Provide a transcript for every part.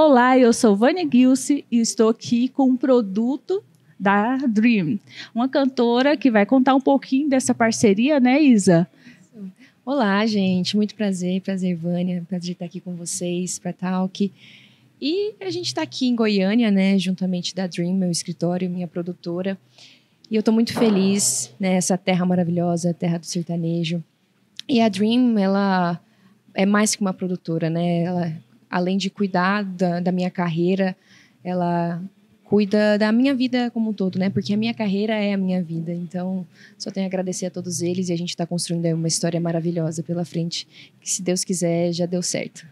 Olá, eu sou Vânia Gilce e estou aqui com um produto da Dream, uma cantora que vai contar um pouquinho dessa parceria, né, Isa? Olá, gente, muito prazer, prazer, Vânia, prazer estar aqui com vocês para Talk. E a gente está aqui em Goiânia, né, juntamente da Dream, meu escritório, minha produtora. E eu estou muito feliz nessa né, terra maravilhosa, terra do sertanejo. E a Dream, ela é mais que uma produtora, né? Ela além de cuidar da, da minha carreira, ela cuida da minha vida como um todo, né? Porque a minha carreira é a minha vida. Então, só tenho a agradecer a todos eles e a gente está construindo uma história maravilhosa pela frente, que se Deus quiser já deu certo.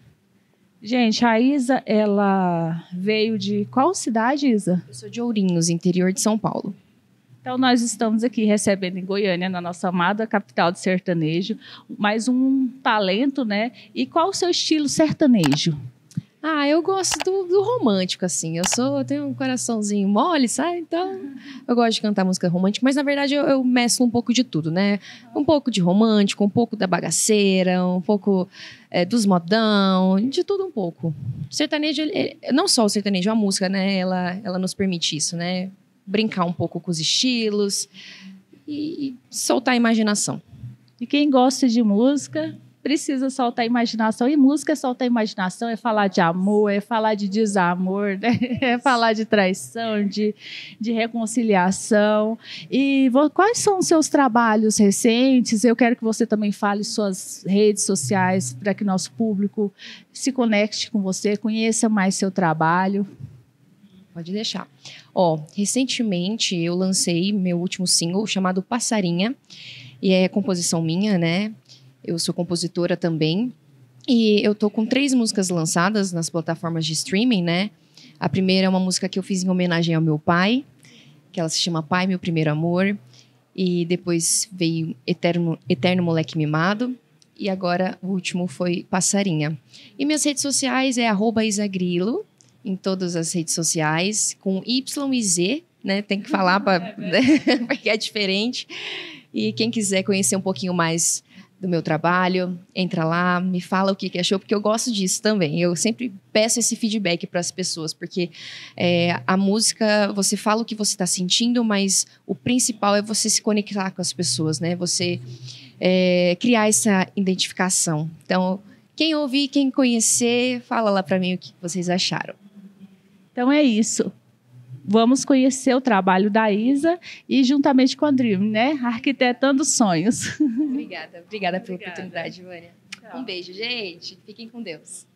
Gente, a Isa, ela veio de qual cidade, Isa? Eu sou de Ourinhos, interior de São Paulo. Então, nós estamos aqui recebendo em Goiânia, na nossa amada capital de sertanejo, mais um talento, né? E qual o seu estilo sertanejo? Ah, eu gosto do, do romântico, assim. Eu sou, eu tenho um coraçãozinho mole, sabe? Então, eu gosto de cantar música romântica, mas na verdade eu, eu mesclo um pouco de tudo, né? Um pouco de romântico, um pouco da bagaceira, um pouco é, dos modão, de tudo um pouco. O sertanejo, ele, não só o sertanejo, a música, né? Ela, ela nos permite isso, né? Brincar um pouco com os estilos e, e soltar a imaginação. E quem gosta de música precisa soltar imaginação. E música é soltar imaginação, é falar de amor, é falar de desamor, né? é falar de traição, de, de reconciliação. E quais são os seus trabalhos recentes? Eu quero que você também fale suas redes sociais para que nosso público se conecte com você, conheça mais seu trabalho. Pode deixar. Ó, recentemente eu lancei meu último single chamado Passarinha e é composição minha, né? Eu sou compositora também. E eu tô com três músicas lançadas nas plataformas de streaming, né? A primeira é uma música que eu fiz em homenagem ao meu pai, que ela se chama Pai, Meu Primeiro Amor. E depois veio Eterno, Eterno Moleque Mimado. E agora o último foi Passarinha. E minhas redes sociais é isagrilo, em todas as redes sociais, com Y e Z, né? Tem que falar pra, é porque é diferente. E quem quiser conhecer um pouquinho mais do meu trabalho, entra lá, me fala o que, que achou, porque eu gosto disso também. Eu sempre peço esse feedback para as pessoas, porque é, a música, você fala o que você está sentindo, mas o principal é você se conectar com as pessoas, né? Você é, criar essa identificação. Então, quem ouvir, quem conhecer, fala lá para mim o que vocês acharam. Então é isso vamos conhecer o trabalho da Isa e juntamente com a Dream, né? Arquitetando sonhos. Obrigada, obrigada pela obrigada. oportunidade, Vânia. Um beijo, gente. Fiquem com Deus.